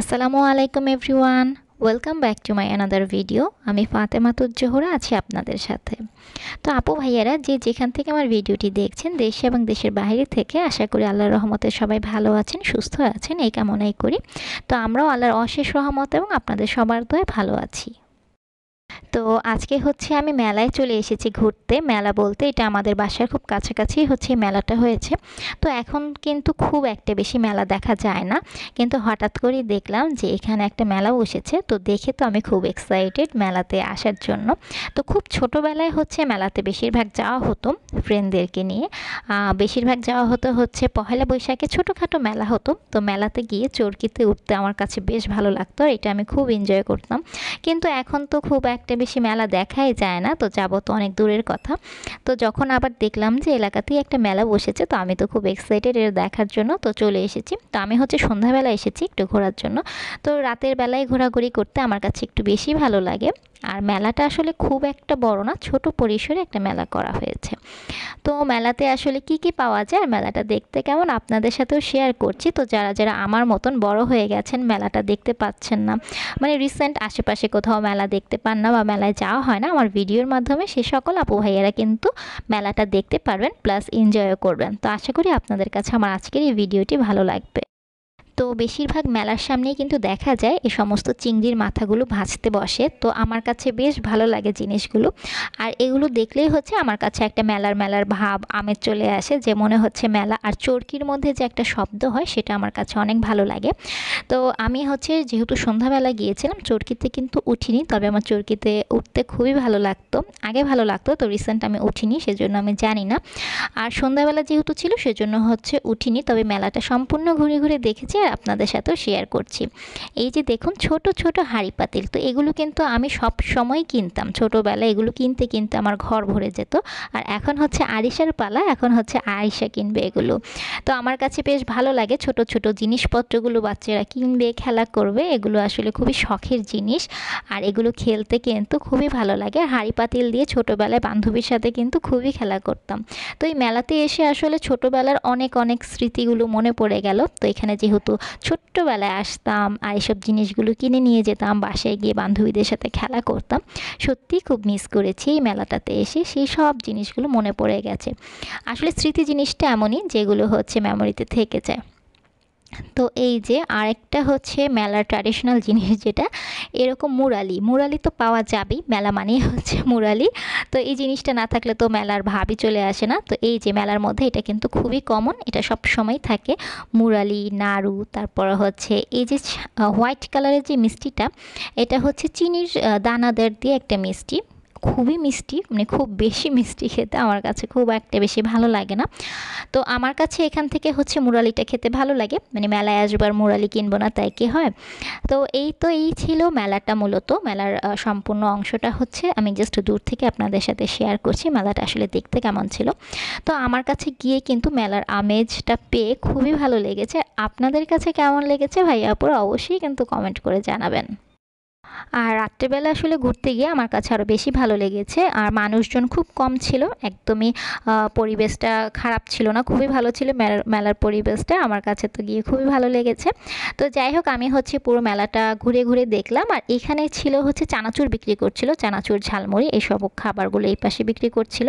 আসসালামু আলাইকুম everyone welcome back to my another video আমি ফাতেমাতুর জোহরা আছি আপনাদের সাথে তো আপু ভাইয়ারা যে যেখান থেকে আমার ভিডিওটি দেখছেন দেশে এবং দেশের বাইরে থেকে আশা করি আল্লাহর রহমতে সবাই ভালো আছেন সুস্থ আছেন এই কামনাই করি তো আমরাও আল্লাহর অশেষ রহমত এবং আপনাদের সবার দয়ে ভালো আছি তো আজকে হচ্ছে আমি মেলায় চলে এসেছি ঘুরতে মেলা বলতে এটা আমাদের বাসার খুব কাছাকাছি হচ্ছে মেলাটা হয়েছে তো এখন কিন্তু খুব একটা বেশি মেলা দেখা যায় না কিন্তু হঠাৎ করেই দেখলাম যে এখানে একটা মেলা বসেছে তো দেখে তো আমি খুব এক্সাইটেড মেলাতে আসার জন্য তো খুব ছোটোবেলায় হচ্ছে মেলাতে বেশিরভাগ যাওয়া হতো ফ্রেন্ডদেরকে নিয়ে বেশিরভাগ যাওয়া হতো হচ্ছে পহেলা বৈশাখে ছোটোখাটো মেলা হতো তো মেলাতে গিয়ে চরকিতে উঠতে আমার কাছে বেশ ভালো লাগতো আর এটা আমি খুব এনজয় করতাম কিন্তু এখন তো খুব এক একটা বেশি মেলা দেখাই যায় না তো যাবো তো অনেক দূরের কথা তো যখন আবার দেখলাম যে এলাকাতেই একটা মেলা বসেছে তো আমি তো খুব এক্সাইটেড এর দেখার জন্য তো চলে এসেছি তো আমি হচ্ছে সন্ধ্যাবেলা এসেছি একটু ঘোরার জন্য তো রাতের বেলায় ঘোরাঘুরি করতে আমার কাছে একটু বেশি ভালো লাগে আর মেলাটা আসলে খুব একটা বড় না ছোট পরিসরে একটা মেলা করা হয়েছে তো মেলাতে আসলে কি কি পাওয়া যায় আর মেলাটা দেখতে কেমন আপনাদের সাথেও শেয়ার করছি তো যারা যারা আমার মতন বড় হয়ে গেছেন মেলাটা দেখতে পাচ্ছেন না মানে রিসেন্ট আশেপাশে কোথাও মেলা দেখতে পান না বা মেলায় যাওয়া হয় না আমার ভিডিওর মাধ্যমে সে সকল আপু ভাইয়ারা কিন্তু মেলাটা দেখতে পারবেন প্লাস এনজয়ও করবেন তো আশা করি আপনাদের কাছে আমার আজকের এই ভিডিওটি ভালো লাগবে তো বেশিরভাগ মেলার সামনেই কিন্তু দেখা যায় এই সমস্ত চিংড়ির মাথাগুলো ভাজতে বসে তো আমার কাছে বেশ ভালো লাগে জিনিসগুলো আর এগুলো দেখলেই হচ্ছে আমার কাছে একটা মেলার মেলার ভাব আমের চলে আসে যে মনে হচ্ছে মেলা আর চরকির মধ্যে যে একটা শব্দ হয় সেটা আমার কাছে অনেক ভালো লাগে তো আমি হচ্ছে যেহেতু সন্ধ্যাবেলা গিয়েছিলাম চরকিতে কিন্তু উঠিনি তবে আমার চরকিতে উঠতে খুবই ভালো লাগতো আগে ভালো লাগতো তো রিসেন্ট আমি উঠিনি সেজন্য আমি জানি না আর সন্ধ্যাবেলা যেহেতু ছিল সেজন্য হচ্ছে উঠিনি তবে মেলাটা সম্পূর্ণ ঘুরে ঘুরে দেখেছি আপনাদের সাথেও শেয়ার করছি এই যে দেখুন ছোট ছোট হাঁড়ি পাতিল তো এগুলো কিন্তু আমি সব সময় কিনতাম ছোটোবেলায় এগুলো কিনতে কিনতে আমার ঘর ভরে যেত আর এখন হচ্ছে আরিসার পালা এখন হচ্ছে আরিসা কিনবে এগুলো তো আমার কাছে বেশ ভালো লাগে ছোট ছোট জিনিসপত্রগুলো বাচ্চারা কিনবে খেলা করবে এগুলো আসলে খুবই শখের জিনিস আর এগুলো খেলতে কিন্তু খুবই ভালো লাগে আর হাঁড়ি পাতিল দিয়ে ছোটোবেলায় বান্ধবীর সাথে কিন্তু খুবই খেলা করতাম তো এই মেলাতে এসে আসলে ছোটোবেলার অনেক অনেক স্মৃতিগুলো মনে পড়ে গেল তো এখানে যেহেতু ছোট্টবেলায় আসতাম আর এসব জিনিসগুলো কিনে নিয়ে যেতাম বাসায় গিয়ে বান্ধবীদের সাথে খেলা করতাম সত্যি খুব মিস করেছি এই মেলাটাতে এসে সেই সব জিনিসগুলো মনে পড়ে গেছে আসলে স্মৃতি জিনিসটা এমনই যেগুলো হচ্ছে মেমোরিতে থেকে যায় তো এই যে আরেকটা হচ্ছে মেলার ট্র্যাডিশনাল জিনিস যেটা এরকম মুরালি মুরালি তো পাওয়া যাবেই মেলা মানেই হচ্ছে মুরালি তো এই জিনিসটা না থাকলে তো মেলার ভাবই চলে আসে না তো এই যে মেলার মধ্যে এটা কিন্তু খুবই কমন এটা সব সময় থাকে মুরালি নাড়ু তারপর হচ্ছে এই যে হোয়াইট কালারের যে মিষ্টিটা এটা হচ্ছে চিনির দানাদার দিয়ে একটা মিষ্টি খুবই মিষ্টি মানে খুব বেশি মিষ্টি খেতে আমার কাছে খুব একটা বেশি ভালো লাগে না তো আমার কাছে এখান থেকে হচ্ছে মুরালিটা খেতে ভালো লাগে মানে মেলায় আসবার মুরালি কিনবো না তাই কি হয় তো এই তো এই ছিল মেলাটা মূলত মেলার সম্পূর্ণ অংশটা হচ্ছে আমি জাস্ট দূর থেকে আপনাদের সাথে শেয়ার করছি মেলাটা আসলে দেখতে কেমন ছিল তো আমার কাছে গিয়ে কিন্তু মেলার আমেজটা পেয়ে খুবই ভালো লেগেছে আপনাদের কাছে কেমন লেগেছে ভাইয়া আপুরা অবশ্যই কিন্তু কমেন্ট করে জানাবেন আর রাত্রেবেলা আসলে ঘুরতে গিয়ে আমার কাছে আরও বেশি ভালো লেগেছে আর মানুষজন খুব কম ছিল একদমই পরিবেশটা খারাপ ছিল না খুবই ভালো ছিল মেলার মেলার পরিবেশটা আমার কাছে তো গিয়ে খুবই ভালো লেগেছে তো যাই হোক আমি হচ্ছে পুরো মেলাটা ঘুরে ঘুরে দেখলাম আর এখানে ছিল হচ্ছে চানাচুর বিক্রি করছিল চানাচুর ঝালমুড়ি এইসব খাবারগুলো এই পাশে বিক্রি করছিল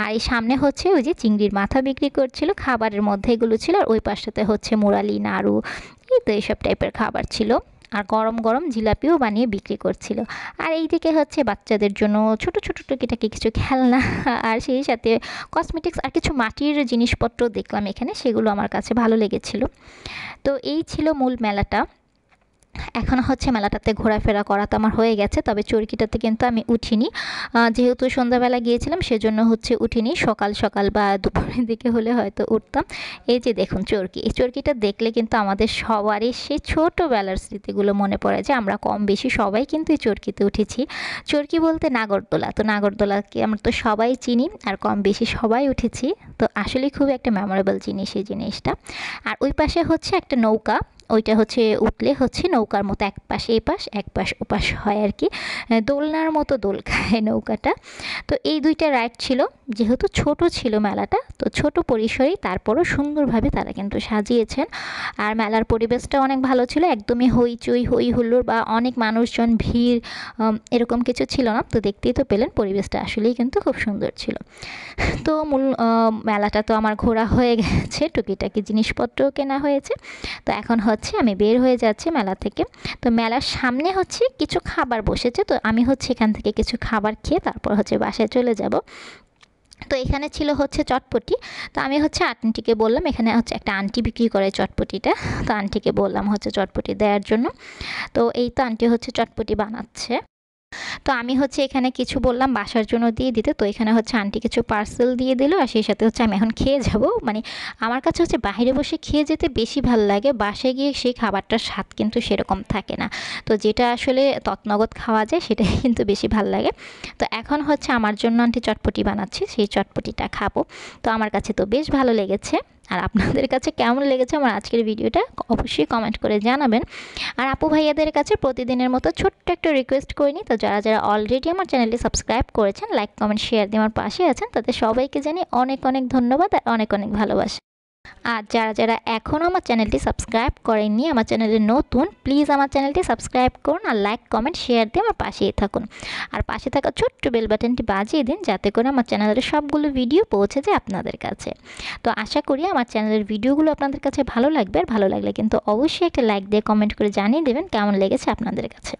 আর এই সামনে হচ্ছে ওই যে চিংড়ির মাথা বিক্রি করছিল খাবারের মধ্যে এগুলো ছিল আর ওই পাশটাতে হচ্ছে মুরালি নাড়ু এই তো এইসব টাইপের খাবার ছিল আর গরম গরম জিলাপিও বানিয়ে বিক্রি করছিল আর এই দিকে হচ্ছে বাচ্চাদের জন্য ছোট ছোট টুকিটাকি কিছু খেলনা আর সেই সাথে কসমেটিক্স আর কিছু মাটির জিনিসপত্র দেখলাম এখানে সেগুলো আমার কাছে ভালো লেগেছিল তো এই ছিল মূল মেলাটা এখন হচ্ছে মেলাটাতে ঘোরাফেরা করা তো আমার হয়ে গেছে তবে চরকিটাতে কিন্তু আমি উঠিনি যেহেতু সন্ধ্যাবেলা গিয়েছিলাম সেজন্য হচ্ছে উঠিনি সকাল সকাল বা দুপুরের দিকে হলে হয়তো উঠতাম এই যে দেখুন চরকি এই চরকিটা দেখলে কিন্তু আমাদের সবারই সে ছোটোবেলার স্মৃতিগুলো মনে পড়ে যে আমরা কম বেশি সবাই কিন্তু এই চরকিতে উঠেছি চরকি বলতে নাগরদোলা তো নাগরদোলাকে আমরা তো সবাই চিনি আর কম বেশি সবাই উঠেছি তো আসলে খুব একটা মেমোরেবল জিনিস এই জিনিসটা আর ওই পাশে হচ্ছে একটা নৌকা ওইটা হচ্ছে উঠলে হচ্ছে নৌকার মতো এক পাশ এ পাশ এক পাশ ওপাশ হয় আর কি দোলনার মতো দোল খায় নৌকাটা তো এই দুইটা রাইড ছিল যেহেতু ছোট ছিল মেলাটা তো ছোট পরিসরেই তারপরও সুন্দরভাবে তারা কিন্তু সাজিয়েছেন আর মেলার পরিবেশটা অনেক ভালো ছিল একদমই হইচই হই হুল্লোর বা অনেক মানুষজন ভিড় এরকম কিছু ছিল না তো দেখতেই তো পেলেন পরিবেশটা আসলেই কিন্তু খুব সুন্দর ছিল তো মূল মেলাটা তো আমার ঘোরা হয়ে গেছে টুকিটাকি জিনিসপত্র কেনা হয়েছে তো এখন হচ্ছে যাচ্ছে আমি বের হয়ে যাচ্ছি মেলা থেকে তো মেলার সামনে হচ্ছে কিছু খাবার বসেছে তো আমি হচ্ছে এখান থেকে কিছু খাবার খেয়ে তারপর হচ্ছে বাসায় চলে যাব তো এখানে ছিল হচ্ছে চটপটি তো আমি হচ্ছে আন্টিকে বললাম এখানে হচ্ছে একটা আন্টি বিক্রি করে চটপটিটা তো আন্টিকে বললাম হচ্ছে চটপটি দেওয়ার জন্য তো এই তো আন্টি হচ্ছে চটপটি বানাচ্ছে তো আমি হচ্ছে এখানে কিছু বললাম বাসার জন্য দিয়ে দিতে তো এখানে হচ্ছে আন্টি কিছু পার্সেল দিয়ে দিল আর সেই সাথে হচ্ছে আমি এখন খেয়ে যাব মানে আমার কাছে হচ্ছে বাইরে বসে খেয়ে যেতে বেশি ভালো লাগে বাসে গিয়ে সেই খাবারটার স্বাদ কিন্তু সেরকম থাকে না তো যেটা আসলে তৎনগদ খাওয়া যায় সেটাই কিন্তু বেশি ভালো লাগে তো এখন হচ্ছে আমার জন্য আন্টি চটপটি বানাচ্ছি সেই চটপটিটা খাবো তো আমার কাছে তো বেশ ভালো লেগেছে আর আপনাদের কাছে কেমন লেগেছে আমার আজকের ভিডিওটা অবশ্যই কমেন্ট করে জানাবেন আর আপু ভাইয়াদের কাছে প্রতিদিনের মতো ছোট্ট একটা রিকোয়েস্ট করিনি তো যারা যারা অলরেডি আমার চ্যানেলটি সাবস্ক্রাইব করেছেন লাইক কমেন্ট শেয়ার দিয়ে আমার পাশে আছেন তাদের সবাইকে জানি অনেক অনেক ধন্যবাদ আর অনেক অনেক ভালোবাসা আর যারা যারা এখনও আমার চ্যানেলটি সাবস্ক্রাইব করেননি আমার চ্যানেলে নতুন প্লিজ আমার চ্যানেলটি সাবস্ক্রাইব করুন আর লাইক কমেন্ট শেয়ার দিয়ে আমার পাশেই থাকুন আর পাশে থাকা ছোট্ট বেল বাটনটি বাজিয়ে দিন যাতে করে আমার চ্যানেলের সবগুলো ভিডিও পৌঁছে যায় আপনাদের কাছে তো আশা করি আমার চ্যানেলের ভিডিওগুলো আপনাদের কাছে ভালো লাগবে আর ভালো লাগলে কিন্তু অবশ্যই একটা লাইক দিয়ে কমেন্ট করে জানিয়ে দেবেন কেমন লেগেছে আপনাদের কাছে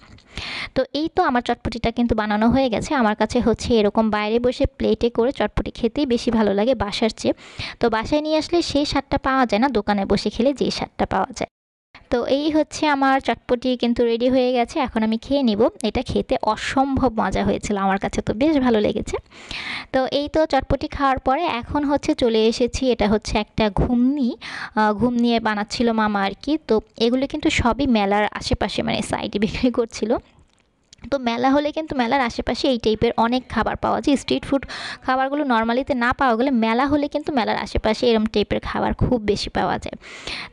তো এই তো আমার চটপটিটা কিন্তু বানানো হয়ে গেছে আমার কাছে হচ্ছে এরকম বাইরে বসে প্লেটে করে চটপটি খেতেই বেশি ভালো লাগে বাসার চেয়ে তো বাসায় নিয়ে আসলে সেই স্বাদটা পাওয়া যায় না দোকানে বসে খেলে যে স্বাদটা পাওয়া যায় তো এই হচ্ছে আমার চটপটি কিন্তু রেডি হয়ে গেছে এখন আমি খেয়ে নিব এটা খেতে অসম্ভব মজা হয়েছিল আমার কাছে তো বেশ ভালো লেগেছে তো এই তো চটপটি খাওয়ার পরে এখন হচ্ছে চলে এসেছি এটা হচ্ছে একটা ঘুমনি ঘুম নিয়ে বানাচ্ছিল মামা আর কি তো এগুলো কিন্তু সবই মেলার আশেপাশে মানে সাইডে বিক্রি করছিল তো মেলা হলে কিন্তু মেলার আশেপাশে এই টাইপের অনেক খাবার পাওয়া যায় স্ট্রিট ফুড খাবারগুলো নর্মালিতে না পাওয়া গেলে মেলা হলে কিন্তু মেলার আশেপাশে এরম টাইপের খাবার খুব বেশি পাওয়া যায়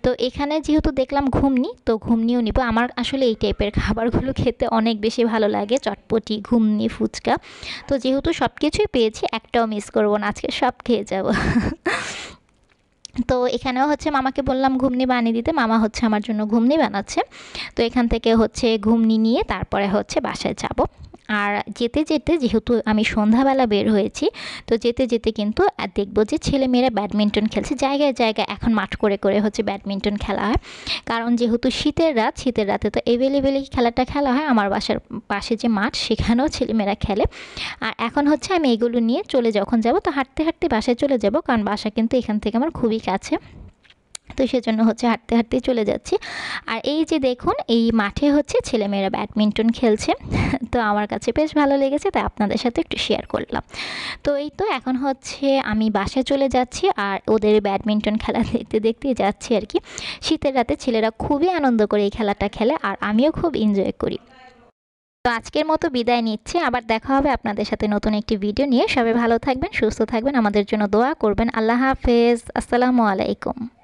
তো এখানে যেহেতু দেখলাম ঘুমনি তো ঘুমনিও নিব আমার আসলে এই টাইপের খাবারগুলো খেতে অনেক বেশি ভালো লাগে চটপটি ঘুমনি ফুচকা তো যেহেতু সব কিছুই পেয়েছি একটাও মিস করবো না আজকে সব খেয়ে যাব তো এখানেও হচ্ছে মামাকে বললাম ঘুমনি বানিয়ে দিতে মামা হচ্ছে আমার জন্য ঘুমনি বানাচ্ছে তো এখান থেকে হচ্ছে ঘুমনি নিয়ে তারপরে হচ্ছে বাসায় যাব আর যেতে যেতে যেহেতু আমি সন্ধ্যাবেলা বের হয়েছি তো যেতে যেতে কিন্তু দেখবো যে ছেলেমেয়েরা ব্যাডমিন্টন খেলছে জায়গায় জায়গায় এখন মাঠ করে করে হচ্ছে ব্যাডমিন্টন খেলা হয় কারণ যেহেতু শীতের রাত শীতের রাতে তো এভেলেবেলই খেলাটা খেলা হয় আমার বাসার পাশে যে মাঠ সেখানেও ছেলেমেয়েরা খেলে আর এখন হচ্ছে আমি এগুলো নিয়ে চলে যখন যাব তো হাঁটতে হাঁটতে বাসায় চলে যাব কারণ বাসা কিন্তু এখান থেকে আমার খুবই কাছে তো সেজন্য হচ্ছে হাঁটতে হাঁটতে চলে যাচ্ছি আর এই যে দেখুন এই মাঠে হচ্ছে ছেলেমেয়েরা ব্যাডমিন্টন খেলছে তো আমার কাছে বেশ ভালো লেগেছে তাই আপনাদের সাথে একটু শেয়ার করলাম তো এই তো এখন হচ্ছে আমি বাসায় চলে যাচ্ছি আর ওদের ব্যাডমিন্টন খেলা দেখতে দেখতে যাচ্ছি আর কি শীতের রাতে ছেলেরা খুবই আনন্দ করে এই খেলাটা খেলে আর আমিও খুব এনজয় করি তো আজকের মতো বিদায় নিচ্ছি আবার দেখা হবে আপনাদের সাথে নতুন একটি ভিডিও নিয়ে সবাই ভালো থাকবেন সুস্থ থাকবেন আমাদের জন্য দোয়া করবেন আল্লাহ হাফেজ আসসালামু আলাইকুম